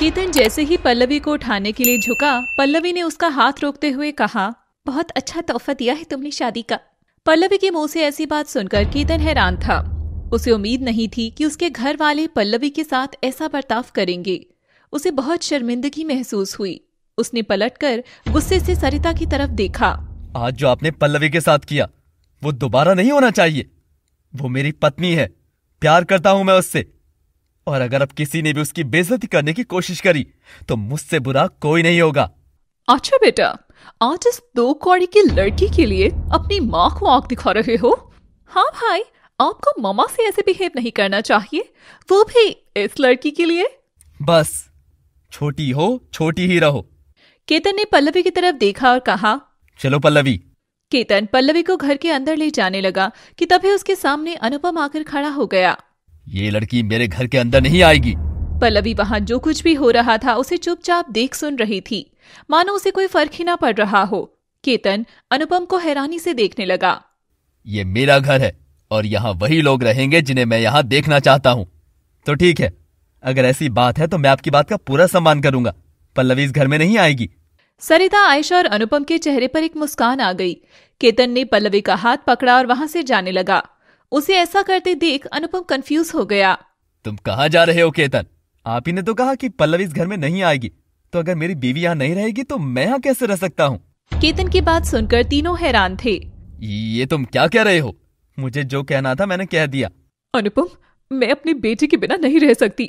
केतन जैसे ही पल्लवी को उठाने के लिए झुका पल्लवी ने उसका हाथ रोकते हुए कहा बहुत अच्छा तोहफा दिया है तुमने शादी का पल्लवी के मुंह से ऐसी बात सुनकर केतन हैरान था उसे उम्मीद नहीं थी कि उसके घर वाले पल्लवी के साथ ऐसा बर्ताव करेंगे उसे बहुत शर्मिंदगी महसूस हुई उसने पलटकर गुस्से से सरिता की तरफ देखा आज जो आपने पल्लवी के साथ किया वो दोबारा नहीं होना चाहिए वो मेरी पत्नी है प्यार करता हूँ मैं उससे और अगर अब किसी ने भी उसकी बेजती करने की कोशिश करी तो मुझसे बुरा कोई नहीं होगा अच्छा बेटा आज इस दो कौड़ी की लड़की के लिए अपनी माँ को आंख दिखा रहे हो हाँ भाई आपको मामा से ऐसे बिहेव नहीं करना चाहिए वो भी इस लड़की के लिए बस छोटी हो छोटी ही रहो केतन ने पल्लवी की तरफ देखा और कहा चलो पल्लवी केतन पल्लवी को घर के अंदर ले जाने लगा कि तभी उसके सामने अनुपम आकर खड़ा हो गया ये लड़की मेरे घर के अंदर नहीं आएगी पल्लवी वहाँ जो कुछ भी हो रहा था उसे चुपचाप देख सुन रही थी मानो उसे कोई फर्क ही ना पड़ रहा हो केतन अनुपम को हैरानी से देखने लगा ये मेरा घर है और यहाँ वही लोग रहेंगे जिन्हें मैं यहाँ देखना चाहता हूँ तो ठीक है अगर ऐसी बात है तो मैं आपकी बात का पूरा सम्मान करूंगा पल्लवी इस घर में नहीं आएगी सरिता आयशा और अनुपम के चेहरे पर एक मुस्कान आ गई केतन ने पल्लवी का हाथ पकड़ा और वहां से जाने लगा उसे ऐसा करते देख अनुपम कंफ्यूज हो गया तुम कहाँ जा रहे हो केतन आप ही ने तो कहा कि पल्लवी इस घर में नहीं आएगी तो अगर मेरी बीवी यहाँ नहीं रहेगी तो मैं यहाँ कैसे रह सकता हूँ केतन की बात सुनकर तीनों हैरान थे ये तुम क्या कह रहे हो मुझे जो कहना था मैंने कह दिया अनुपम मैं अपने बेटे के बिना नहीं रह सकती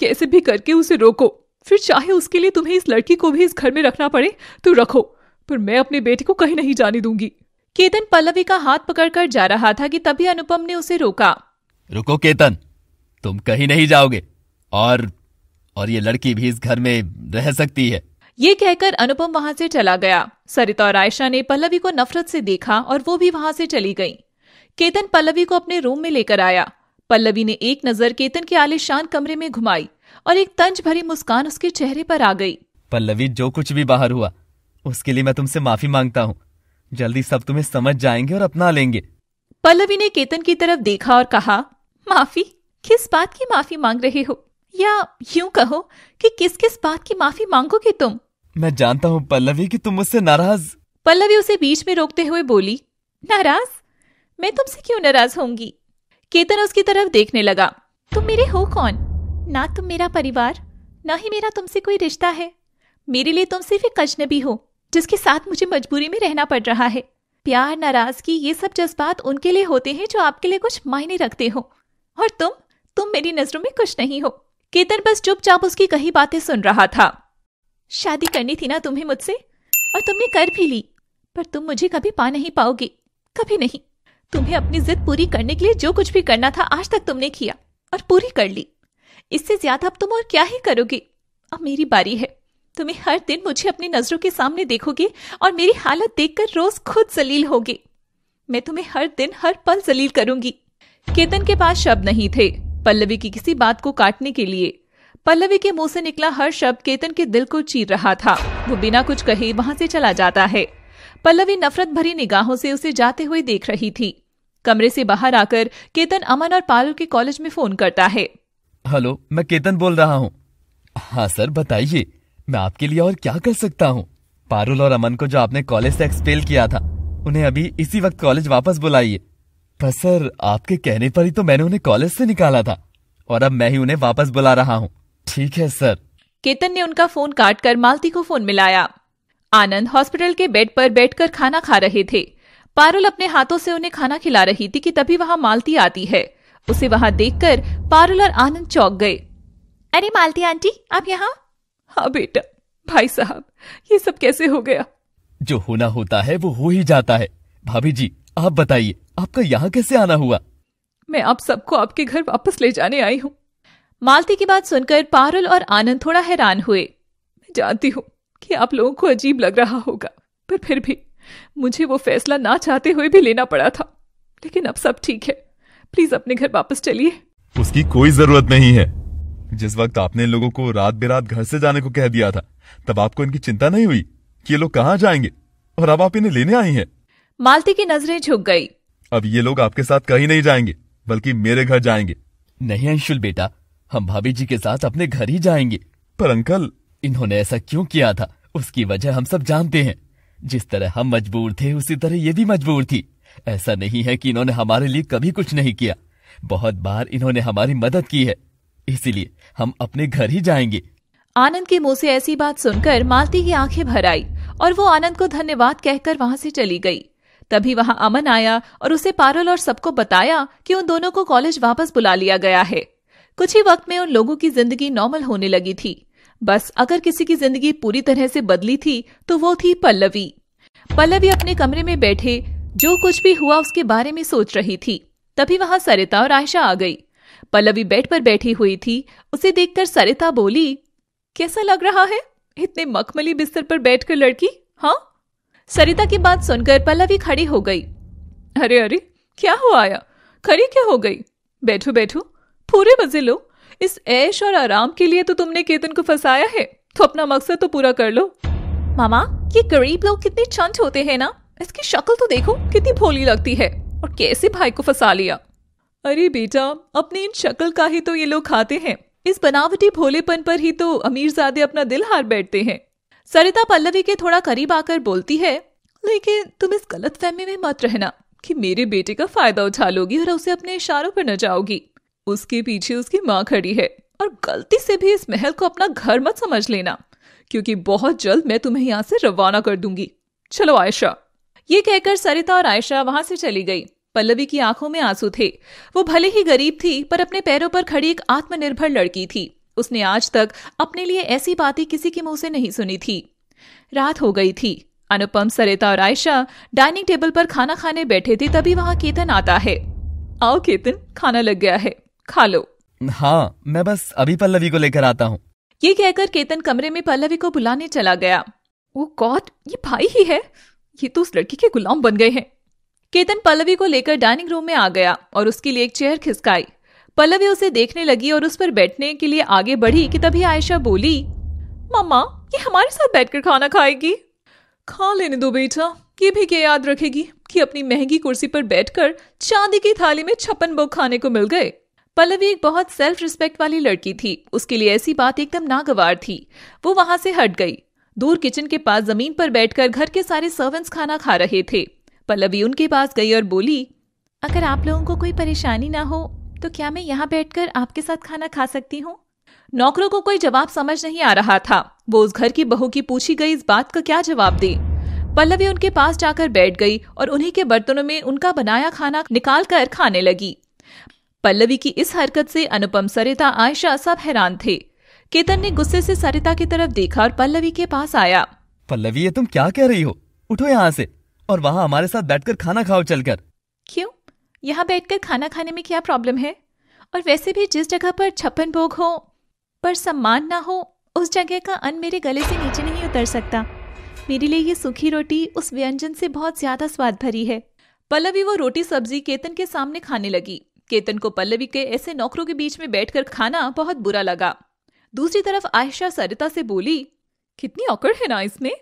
कैसे भी करके उसे रोको फिर चाहे उसके लिए तुम्हें इस लड़की को भी इस घर में रखना पड़े तो रखो पर मैं अपने बेटे को कहीं नहीं जाने दूंगी केतन पल्लवी का हाथ पकड़कर जा रहा था कि तभी अनुपम ने उसे रोका रुको केतन तुम कहीं नहीं जाओगे और और ये लड़की भी इस घर में रह सकती है ये कहकर अनुपम वहां से चला गया सरिता और आयशा ने पल्लवी को नफरत से देखा और वो भी वहां से चली गई केतन पल्लवी को अपने रूम में लेकर आया पल्लवी ने एक नजर केतन के आलिशान कमरे में घुमाई और एक तंज भरी मुस्कान उसके चेहरे पर आ गई पल्लवी जो कुछ भी बाहर हुआ उसके लिए मैं तुमसे माफी मांगता हूँ जल्दी सब तुम्हें समझ जाएंगे और अपना लेंगे पल्लवी ने केतन की तरफ देखा और कहा माफी किस बात की माफी मांग रहे हो या यूं कहो कि किस किस बात की माफी मांगोगे तुम मैं जानता हूँ पल्लवी कि तुम मुझसे नाराज पल्लवी उसे बीच में रोकते हुए बोली नाराज मैं तुमसे क्यों नाराज होंगी केतन उसकी तरफ देखने लगा तुम मेरे हो कौन ना तुम मेरा परिवार ना ही मेरा तुमसे कोई रिश्ता है मेरे लिए तुम सिर्फ एक अजनबी हो जिसके साथ मुझे मजबूरी में रहना पड़ रहा है प्यार नाराजगी ये सब जज्बात उनके लिए होते हैं जो आपके लिए कुछ मायने रखते हो और तुम तुम मेरी नजरों में कुछ नहीं हो केतन बस चुपचाप उसकी कही बातें सुन रहा था शादी करनी थी ना तुम्हें मुझसे और तुमने कर भी ली पर तुम मुझे कभी पा नहीं पाओगे कभी नहीं तुम्हें अपनी जिद पूरी करने के लिए जो कुछ भी करना था आज तक तुमने किया और पूरी कर ली इससे ज्यादा अब तुम और क्या ही करोगे अब मेरी बारी है तुम्हें हर दिन मुझे अपनी नजरों के सामने देखोगे और मेरी हालत देखकर रोज खुद जलील होगी मैं तुम्हें हर दिन हर पल जलील करूंगी केतन के पास शब्द नहीं थे पल्लवी की किसी बात को काटने के लिए पल्लवी के मुंह से निकला हर शब्द केतन के दिल को चीर रहा था वो बिना कुछ कहे वहां से चला जाता है पल्लवी नफरत भरी निगाहों से उसे जाते हुए देख रही थी कमरे से बाहर आकर केतन अमन और पालू के कॉलेज में फोन करता है हेलो मैं केतन बोल रहा हूँ हाँ सर बताइए मैं आपके लिए और क्या कर सकता हूँ पारुल और अमन को जो आपने कॉलेज से एक्सपेल किया था उन्हें अभी इसी वक्त कॉलेज वापस बुलाइए पर सर आपके कहने पर ही तो मैंने उन्हें कॉलेज से निकाला था और अब मैं ही उन्हें वापस बुला रहा हूँ ठीक है सर केतन ने उनका फोन काट कर मालती को फोन मिलाया आनंद हॉस्पिटल के बेड पर बैठकर खाना खा रहे थे पारुल अपने हाथों से उन्हें खाना खिला रही थी कि तभी वहाँ मालती आती है उसे वहाँ देखकर पारुल और आनंद चौक गए अरे मालती आंटी आप यहाँ हाँ बेटा भाई साहब ये सब कैसे हो गया जो होना होता है वो हो ही जाता है भाभी जी आप बताइए आपका यहाँ कैसे आना हुआ मैं आप सबको आपके घर वापस ले जाने आई हूँ मालती की बात सुनकर पारुल और आनंद थोड़ा हैरान हुए मैं जानती हूँ कि आप लोगों को अजीब लग रहा होगा पर फिर भी मुझे वो फैसला ना चाहते हुए भी लेना पड़ा था लेकिन अब सब ठीक है प्लीज अपने घर वापस चलिए उसकी कोई जरूरत नहीं है जिस वक्त आपने इन लोगों को रात बिरात घर से जाने को कह दिया था तब आपको इनकी चिंता नहीं हुई कि ये लोग कहाँ जाएंगे और अब आप इन्हें लेने आई हैं मालती की नजरें झुक गई अब ये लोग आपके साथ कहीं नहीं जाएंगे बल्कि मेरे घर जाएंगे नहीं अंशुल बेटा हम भाभी जी के साथ अपने घर ही जाएंगे पर अंकल इन्होंने ऐसा क्यों किया था उसकी वजह हम सब जानते हैं जिस तरह हम मजबूर थे उसी तरह ये भी मजबूर थी ऐसा नहीं है कि इन्होंने हमारे लिए कभी कुछ नहीं किया बहुत बार इन्होंने हमारी मदद की है इसीलिए हम अपने घर ही जाएंगे आनंद के मुंह से ऐसी बात सुनकर मालती की आंखें भर आई और वो आनंद को धन्यवाद कहकर वहां से चली गई तभी वहां अमन आया और उसे पारुल और सबको बताया कि उन दोनों को कॉलेज वापस बुला लिया गया है कुछ ही वक्त में उन लोगों की जिंदगी नॉर्मल होने लगी थी बस अगर किसी की जिंदगी पूरी तरह से बदली थी तो वो थी पल्लवी पल्लवी अपने कमरे में बैठे जो कुछ भी हुआ उसके बारे में सोच रही थी तभी वहां सरिता और आयशा आ गई पल्लवी बेड पर बैठी हुई थी उसे देखकर सरिता बोली कैसा लग रहा है इतने मखमली बिस्तर पर बैठकर लड़की हाँ सरिता की बात सुनकर पल्लवी खड़ी हो गई अरे अरे क्या हुआ आया खड़ी क्या हो गई बैठो बैठो पूरे मजे लो इस ऐश और आराम के लिए तो तुमने केतन को फंसाया है तो अपना मकसद तो पूरा कर लो मामा ये गरीब लोग कितने चंच होते हैं ना इसकी शक्ल तो देखो कितनी भोली लगती है और कैसे भाई को फंसा लिया अरे बेटा अपनी इन शक्ल का ही तो ये लोग खाते हैं इस बनावटी भोलेपन पर ही तो अमीरजादे अपना दिल हार बैठते हैं सरिता पल्लवी के थोड़ा करीब आकर बोलती है लेकिन तुम इस गलत फहमी में मत रहना कि मेरे बेटे का फायदा उठा लोगी और उसे अपने इशारों पर न जाओगी उसके पीछे उसकी माँ खड़ी है और गलती से भी इस महल को अपना घर मत समझ लेना क्योंकि बहुत जल्द मैं तुम्हें यहाँ से रवाना कर दूंगी चलो आयशा ये कहकर सरिता और आयशा वहां से चली गई पल्लवी की आंखों में आंसू थे वो भले ही गरीब थी पर अपने पैरों पर खड़ी एक आत्मनिर्भर लड़की थी उसने आज तक अपने लिए ऐसी बातें किसी के मुंह से नहीं सुनी थी रात हो गई थी अनुपम सरिता और आयशा डाइनिंग टेबल पर खाना खाने बैठे थे तभी वहां केतन आता है आओ केतन खाना लग गया है खा लो हाँ मैं बस अभी पल्लवी को लेकर आता हूँ ये कहकर केतन कमरे में पल्लवी को बुलाने चला गया वो गॉड ये भाई ही है ये तो उस लड़की के गुलाम बन गए हैं केतन पल्लवी को लेकर डाइनिंग रूम में आ गया और उसके लिए एक चेयर खिसकाई पल्लवी उसे देखने लगी और उस पर बैठने के लिए आगे बढ़ी कि तभी आयशा बोली मम्मा ये हमारे साथ बैठकर खाना खाएगी खा लेने दो बेटा ये भी क्या याद रखेगी कि अपनी महंगी कुर्सी पर बैठकर चांदी की थाली में छप्पन भोग खाने को मिल गए पल्लवी एक बहुत सेल्फ रिस्पेक्ट वाली लड़की थी उसके लिए ऐसी बात एकदम नागवार थी वो वहां से हट गई दूर किचन के पास जमीन पर बैठकर घर के सारे सर्वेंट्स खाना खा रहे थे पल्लवी उनके पास गई और बोली अगर आप लोगों को कोई परेशानी ना हो तो क्या मैं यहाँ बैठकर आपके साथ खाना खा सकती हूँ नौकरों को कोई जवाब समझ नहीं आ रहा था वो उस घर की बहू की पूछी गई इस बात का क्या जवाब दे पल्लवी उनके पास जाकर बैठ गई और उन्हीं के बर्तनों में उनका बनाया खाना निकाल कर खाने लगी पल्लवी की इस हरकत से अनुपम सरिता आयशा सब हैरान थे केतन ने गुस्से से सरिता की तरफ देखा और पल्लवी के पास आया पल्लवी ये तुम क्या कह रही हो उठो यहाँ से और वहाँ हमारे साथ बैठकर खाना खाओ चलकर क्यों यहाँ बैठकर खाना खाने में क्या प्रॉब्लम है और वैसे भी जिस जगह पर छप्पन भोग हो पर सम्मान ना हो उस जगह का अन्न मेरे गले से नीचे नहीं उतर सकता मेरे लिए ये सूखी रोटी उस व्यंजन से बहुत ज्यादा स्वाद भरी है पल्लवी वो रोटी सब्जी केतन के सामने खाने लगी केतन को पल्लवी के ऐसे नौकरों के बीच में बैठकर खाना बहुत बुरा लगा दूसरी तरफ आयशा सरिता से बोली कितनी औकड़ है ना इसमें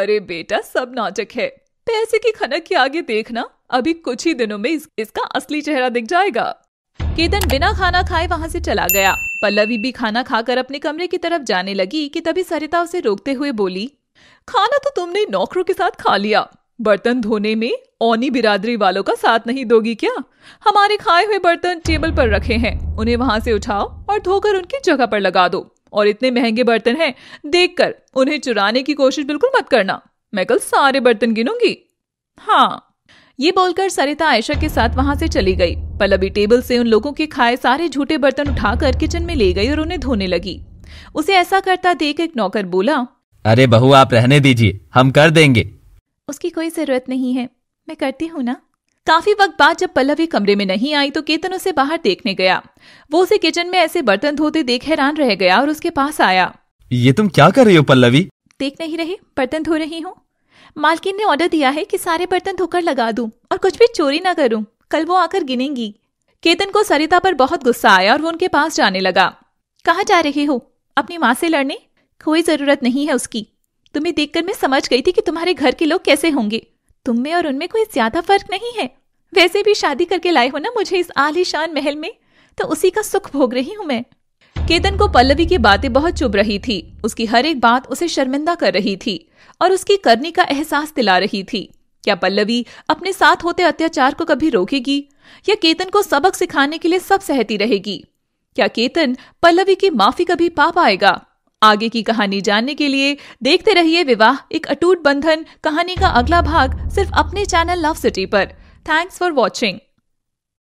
अरे बेटा सब नाटक है पैसे की खनक के आगे देखना अभी कुछ ही दिनों में इस, इसका असली चेहरा दिख जाएगा केतन बिना खाना खाए वहाँ से चला गया पल्लवी भी खाना खाकर अपने कमरे की तरफ जाने लगी कि तभी सरिता उसे रोकते हुए बोली खाना तो तुमने नौकरों के साथ खा लिया बर्तन धोने में औनी बिरादरी वालों का साथ नहीं दोगी क्या हमारे खाए हुए बर्तन टेबल पर रखे हैं उन्हें वहां से उठाओ और धोकर उनकी जगह पर लगा दो और इतने महंगे बर्तन हैं देखकर उन्हें चुराने की कोशिश बिल्कुल मत करना मैं कल सारे बर्तन गिनूंगी हाँ ये बोलकर सरिता आयशा के साथ वहां से चली गई पल्लवी टेबल से उन लोगों के खाए सारे झूठे बर्तन उठाकर किचन में ले गई और उन्हें धोने लगी उसे ऐसा करता देख एक नौकर बोला अरे बहू आप रहने दीजिए हम कर देंगे उसकी कोई जरूरत नहीं है मैं करती हूँ ना काफी वक्त बाद जब पल्लवी कमरे में नहीं आई तो केतन उसे बाहर देखने गया वो उसे किचन में ऐसे बर्तन धोते देख हैरान रह गया और उसके पास आया ये तुम क्या कर रही हो पल्लवी देख नहीं रहे बर्तन धो रही हूँ मालकिन ने ऑर्डर दिया है कि सारे बर्तन धोकर लगा दूं और कुछ भी चोरी ना करूं कल वो आकर गिनेंगी केतन को सरिता पर बहुत गुस्सा आया और वो उनके पास जाने लगा कहाँ जा रहे हो अपनी माँ से लड़ने कोई जरूरत नहीं है उसकी तुम्हें देखकर मैं समझ गई थी कि तुम्हारे घर के लोग कैसे होंगे तुम में और उनमें कोई ज्यादा फर्क नहीं है वैसे भी शादी करके लाए हो ना मुझे इस आलीशान महल में तो उसी का सुख भोग रही हूँ मैं केतन को पल्लवी की बातें बहुत चुभ रही थी उसकी हर एक बात उसे शर्मिंदा कर रही थी और उसकी करने का एहसास दिला रही थी क्या पल्लवी अपने साथ होते अत्याचार को कभी रोकेगी या केतन को सबक सिखाने के लिए सब सहती रहेगी क्या केतन पल्लवी की माफी कभी पा पाएगा आगे की कहानी जानने के लिए देखते रहिए विवाह एक अटूट बंधन कहानी का अगला भाग सिर्फ अपने चैनल लव सिटी पर थैंक्स फॉर वॉचिंग